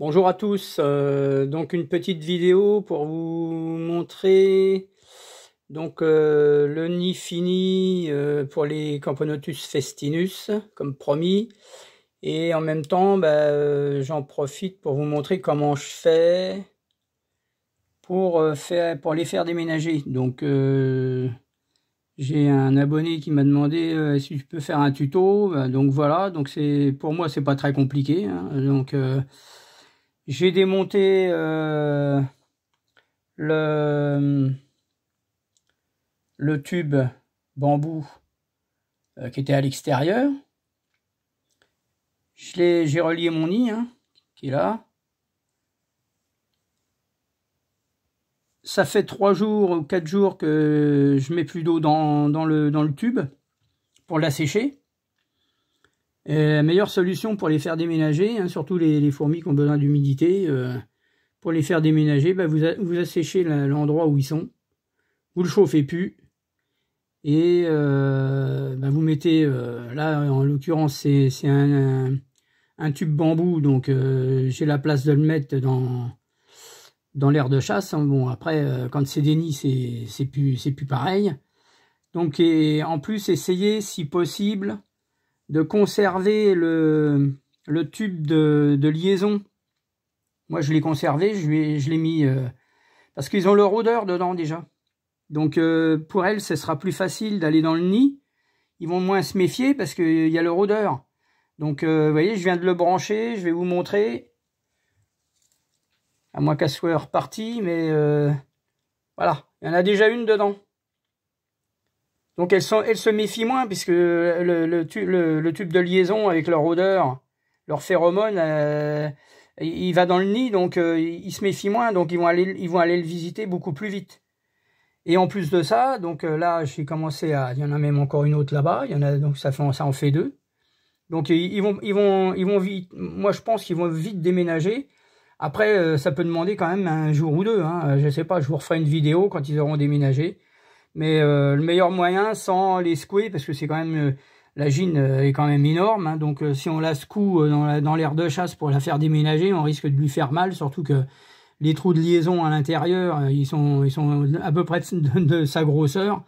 Bonjour à tous, euh, donc une petite vidéo pour vous montrer donc euh, le nid fini euh, pour les Camponotus festinus comme promis et en même temps bah, j'en profite pour vous montrer comment je fais pour, faire, pour les faire déménager donc j'ai un abonné qui m'a demandé si je peux faire un tuto bah, donc voilà donc c'est pour moi c'est pas très compliqué hein. donc j'ai démonté euh, le, hum, le tube bambou euh, qui était à l'extérieur. J'ai relié mon nid hein, qui est là. Ça fait trois jours ou quatre jours que je mets plus d'eau dans, le, dans le tube pour l'assécher. La euh, meilleure solution pour les faire déménager, hein, surtout les, fourmis qui ont besoin d'humidité, euh, pour les faire déménager, bah, vous, vous asséchez l'endroit où ils sont, vous le chauffez plus, et euh, bah, vous mettez, là en l'occurrence c'est un, tube bambou, donc j'ai la place de le mettre dans, dans l'air de chasse. Hein. Bon après quand c'est des nids c'est plus, plus pareil. Donc en plus essayez si possible de conserver le, tube de, liaison. Moi, je l'ai conservé, je l'ai mis... Euh, parce qu'ils ont leur odeur dedans déjà. Donc, euh, pour elles, ce sera plus facile d'aller dans le nid. Ils vont moins se méfier parce qu'il y a leur odeur. Donc, euh, vous voyez, je viens de le brancher, je vais vous montrer. À moins qu'elle soit repartie, mais voilà, il y en a déjà une dedans. Donc elles, sont, elles se méfient moins puisque le, le, tube de liaison avec leur odeur, leur phéromone, euh, il va dans le nid, donc euh, ils se méfient moins, donc ils vont, aller, ils vont aller le visiter beaucoup plus vite. Et en plus de ça, donc euh, là j'ai commencé à, il y en a même encore une autre là-bas, il y en a donc ça, fait, ça en fait deux. Donc ils vont, ils vont, ils vont vite. Moi je pense qu'ils vont vite déménager. Après ça peut demander quand même un jour ou deux. Hein. Je sais pas, je vous referai une vidéo quand ils auront déménagé. Mais euh, le meilleur moyen, sans les secouer, parce que c'est quand même euh, la gine euh, est quand même énorme. Hein. donc si on la secoue dans l'air de chasse pour la faire déménager, on risque de lui faire mal, surtout que les trous de liaison à l'intérieur, ils sont, ils sont à peu près de, sa grosseur.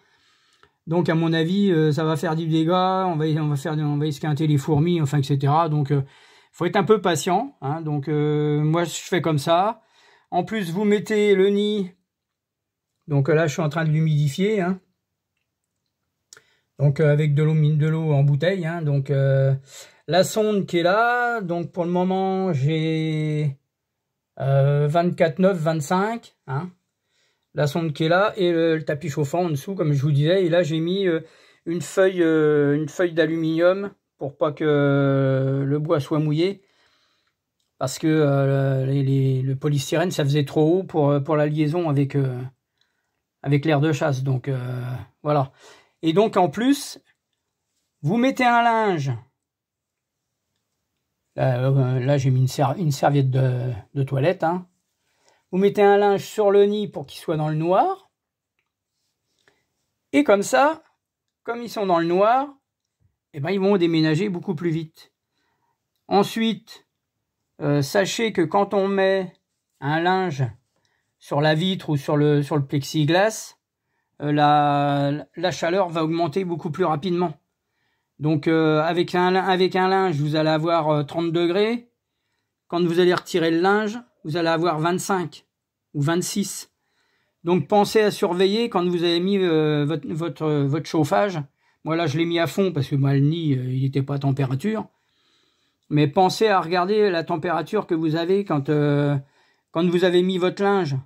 Donc à mon avis, ça va faire du dégât. On va, on va faire, on va les fourmis, enfin etc. Donc faut être un peu patient. Hein, donc moi je fais comme ça. En plus, vous mettez le nid donc euh, là, je suis en train de l'humidifier. Hein. Donc euh, avec de l'eau mine de l'eau en bouteille. Hein. Donc euh, la sonde qui est là. Donc pour le moment, j'ai euh, 24, 9, 25. Hein. La sonde qui est là et le, tapis chauffant en dessous, comme je vous disais. Et là, j'ai mis une feuille, une feuille d'aluminium pour pas que le bois soit mouillé parce que les, le polystyrène ça faisait trop haut pour, pour la liaison avec, avec l'air de chasse. Donc euh, voilà. Et donc en plus, vous mettez un linge. Là, euh, j'ai mis une, serviette de, toilette. Hein. Vous mettez un linge sur le nid pour qu'il soit dans le noir. Et comme ça, comme ils sont dans le noir, et eh ben, ils vont déménager beaucoup plus vite. Ensuite, euh, sachez que quand on met un linge sur la vitre ou sur le, sur le plexiglas, euh, la, la chaleur va augmenter beaucoup plus rapidement. Donc euh, avec, un, avec un linge, vous allez avoir 30 euh, degrés. Quand vous allez retirer le linge, vous allez avoir 25 ou 26. Donc pensez à surveiller quand vous avez mis votre, votre, votre, chauffage. Moi là je l'ai mis à fond parce que moi le nid il n'était pas à température. Mais pensez à regarder la température que vous avez quand, quand vous avez mis votre linge.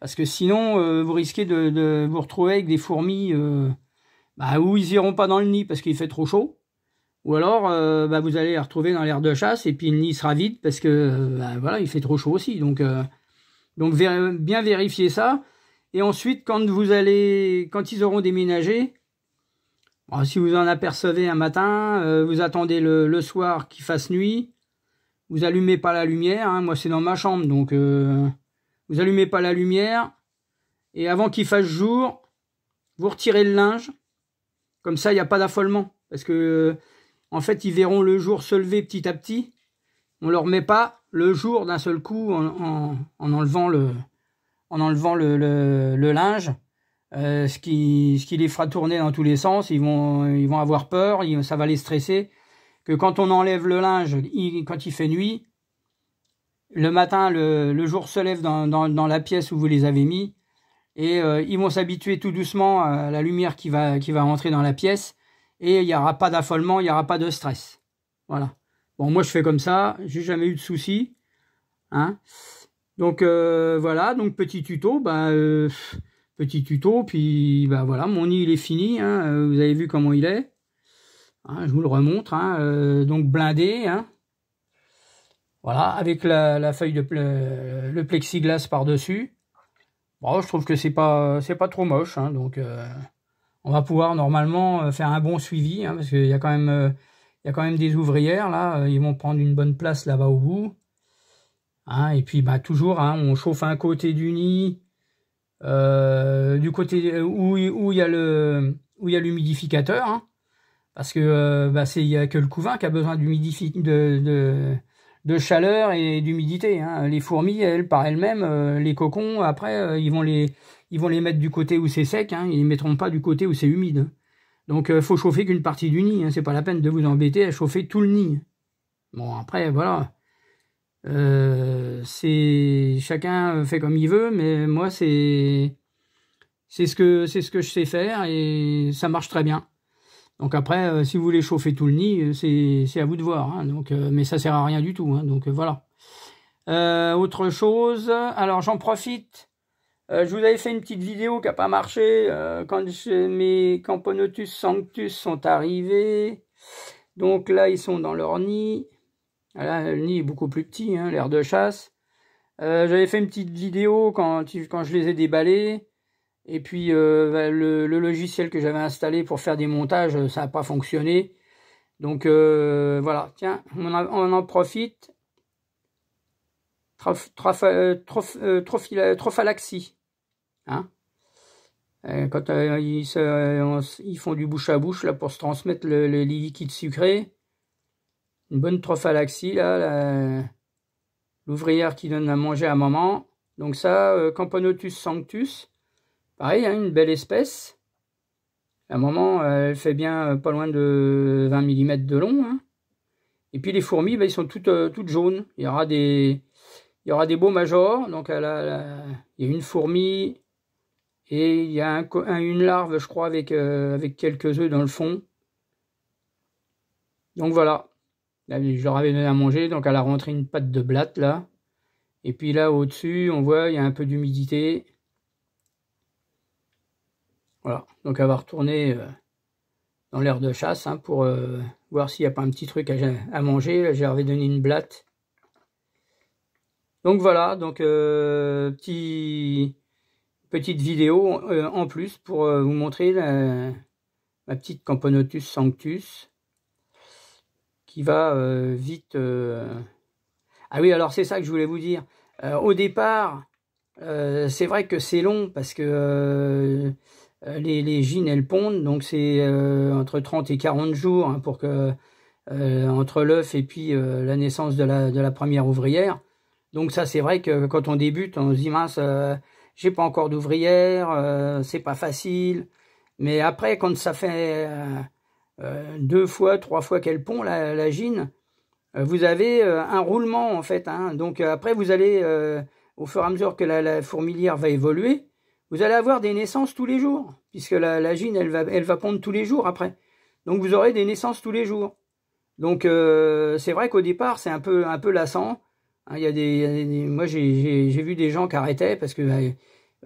Parce que sinon, euh, vous risquez de, de, vous retrouver avec des fourmis euh, bah, où ils iront pas dans le nid parce qu'il fait trop chaud. Ou alors, euh, bah, vous allez les retrouver dans l'air de chasse et puis le nid sera vide parce que bah, voilà, il fait trop chaud aussi. Donc, donc bien vérifier ça. Et ensuite, quand vous allez, quand ils auront déménagé, bah, si vous en apercevez un matin, vous attendez le, le soir qu'il fasse nuit. Vous allumez pas la lumière. Hein. Moi, c'est dans ma chambre, donc vous allumez pas la lumière, et avant qu'il fasse jour, vous retirez le linge. Comme ça, il n'y a pas d'affolement. Parce que, en fait, ils verront le jour se lever petit à petit. On ne leur met pas le jour d'un seul coup en, enlevant le, en enlevant le, le, linge. Euh, ce, qui, ce qui les fera tourner dans tous les sens. Ils vont, ils vont avoir peur, ça va les stresser. Que quand on enlève le linge, quand il fait nuit, le matin, le, jour se lève dans, la pièce où vous les avez mis. Et euh, ils vont s'habituer tout doucement à la lumière qui va, qui va rentrer dans la pièce. Et il n'y aura pas d'affolement, il n'y aura pas de stress. Voilà. Bon, moi je fais comme ça, j'ai jamais eu de soucis. Hein donc euh, voilà, donc petit tuto, ben, euh, petit tuto, puis bah, voilà, mon nid il est fini, hein. vous avez vu comment il est. Hein, je vous le remontre, hein. donc blindé, voilà, avec la, la feuille de le plexiglas par-dessus. Bon, je trouve que c'est pas c'est pas trop moche, hein, donc euh, on va pouvoir normalement euh, faire un bon suivi, hein, parce qu'il y a quand même euh, il y a quand même des ouvrières là, ils vont prendre une bonne place là-bas au bout. Hein, et puis bah toujours, on chauffe un côté du nid, du côté où il y a le où il y a l'humidificateur, parce que bah c'est il y a que le couvain qui a besoin d'humidifier de de chaleur et d'humidité. Hein. Les fourmis, elles, par elles-mêmes, euh, les cocons, après, euh, ils, vont les, ils vont les mettre du côté où c'est sec, hein. ils ne mettront pas du côté où c'est humide. Hein. Donc, il euh, faut chauffer qu'une partie du nid. Hein. C'est pas la peine de vous embêter à chauffer tout le nid. Bon, après, voilà. c'est chacun fait comme il veut, mais moi, c'est c'est ce que c'est ce que je sais faire et ça marche très bien. Donc après, euh, si vous voulez chauffer tout le nid, euh, c'est à vous de voir. Hein. donc, euh, mais ça sert à rien du tout. Hein. donc voilà. autre chose, alors j'en profite. je vous avais fait une petite vidéo qui n'a pas marché quand mes Camponotus sanctus sont arrivés. Donc là, ils sont dans leur nid. le nid est beaucoup plus petit, hein, l'air de chasse. J'avais fait une petite vidéo quand, quand je les ai déballés. Et puis euh, bah, le, logiciel que j'avais installé pour faire des montages, euh, ça n'a pas fonctionné. Donc euh, voilà, tiens, on, en profite. trophalaxie. quand ils, font du bouche à bouche là pour se transmettre le, le, les liquides sucrés. Une bonne trophalaxie, là, l'ouvrière qui donne à manger à maman. Donc ça, Camponotus sanctus. Pareil, hein, une belle espèce. À un moment, euh, elle fait bien euh, pas loin de 20 mm de long. Hein. Et puis les fourmis, elles ben, ils sont toutes, euh, toutes jaunes. Il y aura des, il y aura des beaux majors. Donc il y a une fourmi et il y a une larve, je crois, avec, avec quelques œufs dans le fond. Donc voilà. je leur avais donné à manger. Donc elle a rentré une pâte de blatte là. Et puis là, au-dessus, on voit, il y a un peu d'humidité. Voilà, donc elle va retourner euh, dans l'air de chasse hein, pour euh, voir s'il n'y a pas un petit truc à, manger. J'avais donné une blatte. Donc voilà, donc euh, petit, petite vidéo en plus pour vous montrer la, ma petite Camponotus sanctus qui va vite... Ah oui, alors c'est ça que je voulais vous dire. au départ, c'est vrai que c'est long parce que euh, les, les gines, elles pondent, donc c'est euh, entre 30 et 40 jours hein, pour que euh, entre l'œuf et puis la naissance de la, de la première ouvrière. Donc ça, c'est vrai que quand on débute, on se dit mince, j'ai pas encore d'ouvrière, c'est pas facile. Mais après, quand ça fait deux fois, trois fois qu'elle pond la, la gine, vous avez un roulement en fait. Hein. Donc après, vous allez au fur et à mesure que la fourmilière va évoluer vous allez avoir des naissances tous les jours, puisque la, la gine, elle va, elle va pondre tous les jours après. Donc vous aurez des naissances tous les jours. Donc euh, c'est vrai qu'au départ, c'est un peu, un peu lassant. Hein, il y a des, moi, j'ai vu des gens qui arrêtaient parce que bah,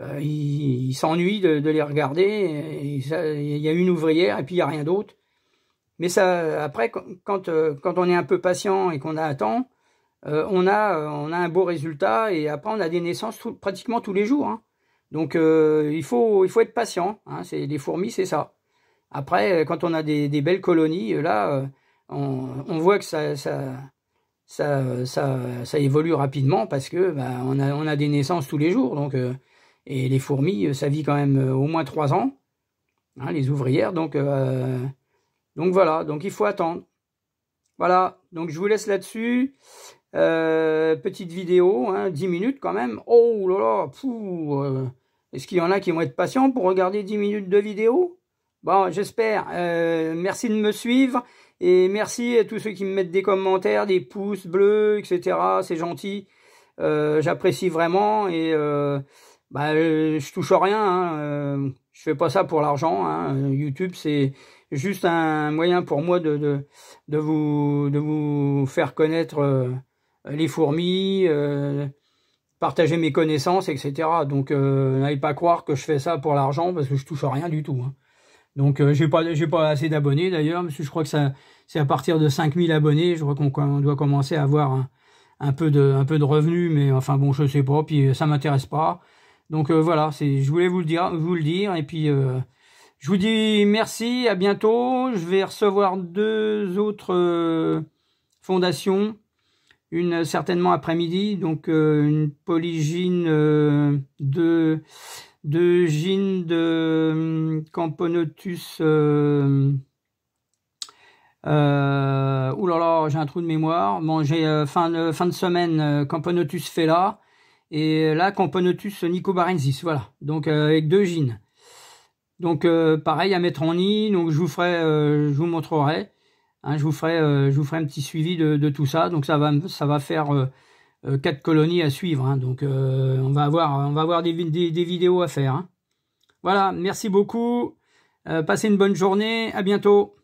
euh, ils s'ennuient de, les regarder. Il y a une ouvrière et puis il n'y a rien d'autre. Mais ça, après, quand, euh, quand on est un peu patient et qu'on a on, a, on a un beau résultat et après on a des naissances pratiquement tous les jours. Hein. Donc euh, il, faut, il faut être patient. Hein. c'est, les fourmis, c'est ça. Après, euh, quand on a des, belles colonies, euh, là, on, voit que ça ça, ça, ça, évolue rapidement parce que bah, on, a, on, a, des naissances tous les jours. Donc, et les fourmis, ça vit quand même au moins trois ans, hein, les ouvrières. Donc, donc voilà, donc il faut attendre. Voilà, donc je vous laisse là-dessus. Euh, petite vidéo, hein, 10 minutes quand même. Oh là là, euh. est-ce qu'il y en a qui vont être patients pour regarder 10 minutes de vidéo Bon, j'espère. Euh, merci de me suivre et merci à tous ceux qui me mettent des commentaires, des pouces bleus, etc. C'est gentil. J'apprécie vraiment et bah, je touche rien. Hein. Je fais pas ça pour l'argent. Hein. YouTube, c'est juste un moyen pour moi de, de, de, vous, de vous faire connaître euh, les fourmis, euh, partager mes connaissances, etc. Donc euh, n'allez pas croire que je fais ça pour l'argent parce que je touche à rien du tout. Hein. Donc je j'ai pas pas assez d'abonnés d'ailleurs, parce que je crois que ça c'est à partir de 5000 abonnés, je crois qu'on doit commencer à avoir un, peu de un peu de revenus, mais enfin bon je sais pas, puis ça m'intéresse pas. Donc voilà, je voulais vous le dire, vous le dire, et puis je vous dis merci, à bientôt. Je vais recevoir deux autres fondations une euh, certainement après-midi, donc euh, une polygyne euh, de, de gine de Camponotus. Euh, oulala, j'ai un trou de mémoire. Bon, j'ai fin, de, fin de semaine Camponotus fella et là Camponotus nicobarensis. Voilà, donc avec deux gines. Donc pareil à mettre en nid. Donc je vous ferai, je vous montrerai. Hein, je, vous ferai, euh, je vous ferai un petit suivi de, tout ça. Donc ça va, ça va faire euh, euh, quatre colonies à suivre. Hein. Donc on va avoir, on va avoir des, vidéos à faire. Hein. Voilà, merci beaucoup. passez une bonne journée. À bientôt.